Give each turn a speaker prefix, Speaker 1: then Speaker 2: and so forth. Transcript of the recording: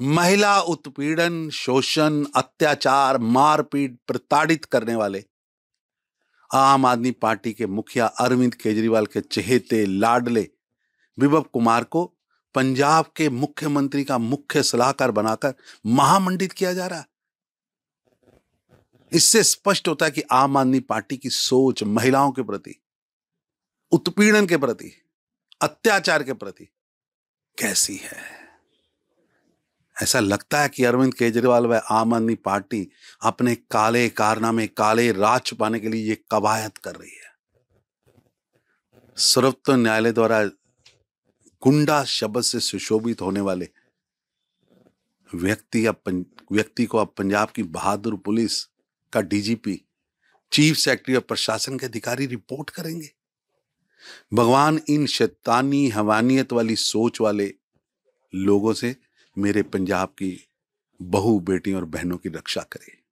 Speaker 1: महिला उत्पीड़न शोषण अत्याचार मारपीट प्रताड़ित करने वाले आम आदमी पार्टी के मुखिया अरविंद केजरीवाल के चहेते लाडले विभव कुमार को पंजाब के मुख्यमंत्री का मुख्य सलाहकार बनाकर महामंडित किया जा रहा इससे स्पष्ट होता है कि आम आदमी पार्टी की सोच महिलाओं के प्रति उत्पीड़न के प्रति अत्याचार के प्रति कैसी है ऐसा लगता है कि अरविंद केजरीवाल व आम आदमी पार्टी अपने काले कारनामे काले राज छुपाने के लिए ये कवायद कर रही है सर्वोच्च न्यायालय द्वारा गुंडा शब्द से सुशोभित होने वाले व्यक्ति अब व्यक्ति को अब पंजाब की बहादुर पुलिस का डीजीपी चीफ सेक्रेटरी और प्रशासन के अधिकारी रिपोर्ट करेंगे भगवान इन शैतानी हवानियत वाली सोच वाले लोगों से मेरे पंजाब की बहू बेटियों और बहनों की रक्षा करे